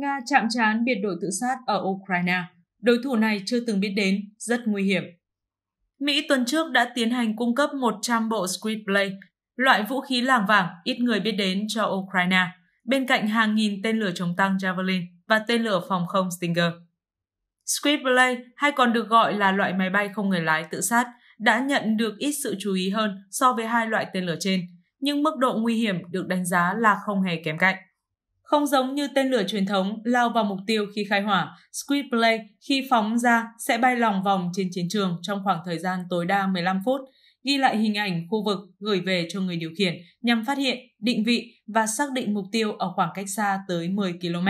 Nga chạm trán biệt đội tự sát ở Ukraine. Đối thủ này chưa từng biết đến, rất nguy hiểm. Mỹ tuần trước đã tiến hành cung cấp 100 bộ Switchblade, loại vũ khí làng vàng ít người biết đến cho Ukraine, bên cạnh hàng nghìn tên lửa chống tăng Javelin và tên lửa phòng không Stinger. Switchblade, hay còn được gọi là loại máy bay không người lái tự sát, đã nhận được ít sự chú ý hơn so với hai loại tên lửa trên, nhưng mức độ nguy hiểm được đánh giá là không hề kém cạnh. Không giống như tên lửa truyền thống lao vào mục tiêu khi khai hỏa, Squid Play khi phóng ra sẽ bay lòng vòng trên chiến trường trong khoảng thời gian tối đa 15 phút, ghi lại hình ảnh khu vực gửi về cho người điều khiển nhằm phát hiện, định vị và xác định mục tiêu ở khoảng cách xa tới 10 km.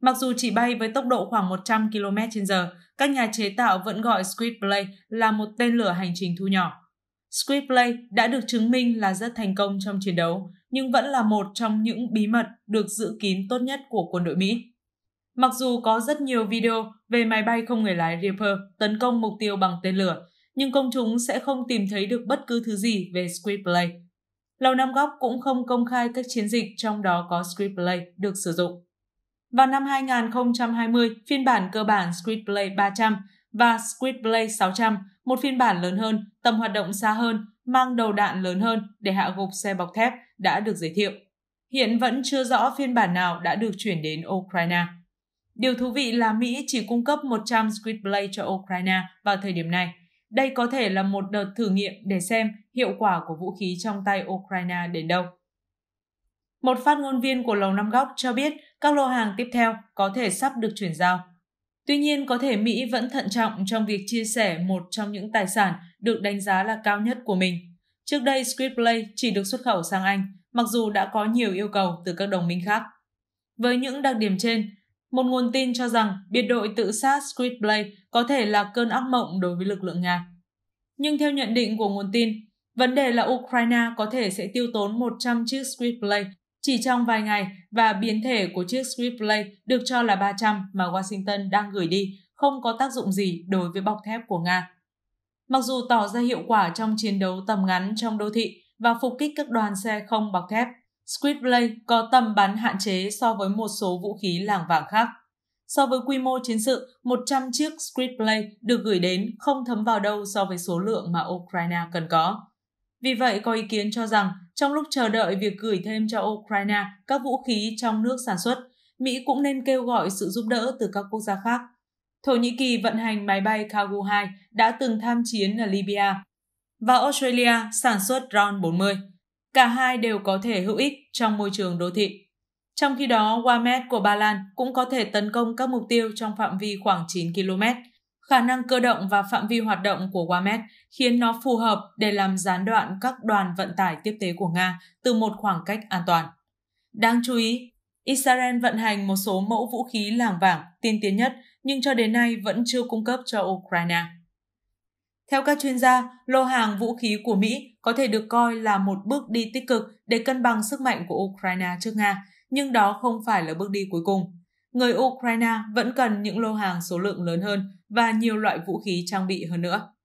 Mặc dù chỉ bay với tốc độ khoảng 100 km/h, các nhà chế tạo vẫn gọi Squid Blade là một tên lửa hành trình thu nhỏ. Squidplay đã được chứng minh là rất thành công trong chiến đấu, nhưng vẫn là một trong những bí mật được giữ kín tốt nhất của quân đội Mỹ. Mặc dù có rất nhiều video về máy bay không người lái Reaper tấn công mục tiêu bằng tên lửa, nhưng công chúng sẽ không tìm thấy được bất cứ thứ gì về Squidplay. Lầu Năm Góc cũng không công khai các chiến dịch trong đó có Squidplay được sử dụng. Vào năm 2020, phiên bản cơ bản Squidplay 300 và Squidplay 600 một phiên bản lớn hơn, tầm hoạt động xa hơn, mang đầu đạn lớn hơn để hạ gục xe bọc thép đã được giới thiệu. Hiện vẫn chưa rõ phiên bản nào đã được chuyển đến Ukraine. Điều thú vị là Mỹ chỉ cung cấp 100 Switchblade cho Ukraine vào thời điểm này. Đây có thể là một đợt thử nghiệm để xem hiệu quả của vũ khí trong tay Ukraine đến đâu. Một phát ngôn viên của Lầu Năm Góc cho biết các lô hàng tiếp theo có thể sắp được chuyển giao. Tuy nhiên, có thể Mỹ vẫn thận trọng trong việc chia sẻ một trong những tài sản được đánh giá là cao nhất của mình. Trước đây, Scriptplay chỉ được xuất khẩu sang Anh, mặc dù đã có nhiều yêu cầu từ các đồng minh khác. Với những đặc điểm trên, một nguồn tin cho rằng biệt đội tự sát Scriptplay có thể là cơn ác mộng đối với lực lượng Nga. Nhưng theo nhận định của nguồn tin, vấn đề là Ukraine có thể sẽ tiêu tốn 100 chiếc Scriptplay chỉ trong vài ngày và biến thể của chiếc Switchblade được cho là 300 mà Washington đang gửi đi không có tác dụng gì đối với bọc thép của Nga. Mặc dù tỏ ra hiệu quả trong chiến đấu tầm ngắn trong đô thị và phục kích các đoàn xe không bọc thép, Switchblade có tầm bắn hạn chế so với một số vũ khí làng vàng khác. So với quy mô chiến sự, 100 chiếc Switchblade được gửi đến không thấm vào đâu so với số lượng mà Ukraine cần có. Vì vậy, có ý kiến cho rằng trong lúc chờ đợi việc gửi thêm cho Ukraine các vũ khí trong nước sản xuất, Mỹ cũng nên kêu gọi sự giúp đỡ từ các quốc gia khác. Thổ Nhĩ Kỳ vận hành máy bay Cargo 2 đã từng tham chiến ở Libya và Australia sản xuất Ron 40. Cả hai đều có thể hữu ích trong môi trường đô thị. Trong khi đó, WAMED của Ba Lan cũng có thể tấn công các mục tiêu trong phạm vi khoảng 9 km – khả năng cơ động và phạm vi hoạt động của WAMEC khiến nó phù hợp để làm gián đoạn các đoàn vận tải tiếp tế của Nga từ một khoảng cách an toàn. Đáng chú ý, Israel vận hành một số mẫu vũ khí làng vảng tiên tiến nhất nhưng cho đến nay vẫn chưa cung cấp cho Ukraine. Theo các chuyên gia, lô hàng vũ khí của Mỹ có thể được coi là một bước đi tích cực để cân bằng sức mạnh của Ukraine trước Nga, nhưng đó không phải là bước đi cuối cùng người Ukraine vẫn cần những lô hàng số lượng lớn hơn và nhiều loại vũ khí trang bị hơn nữa.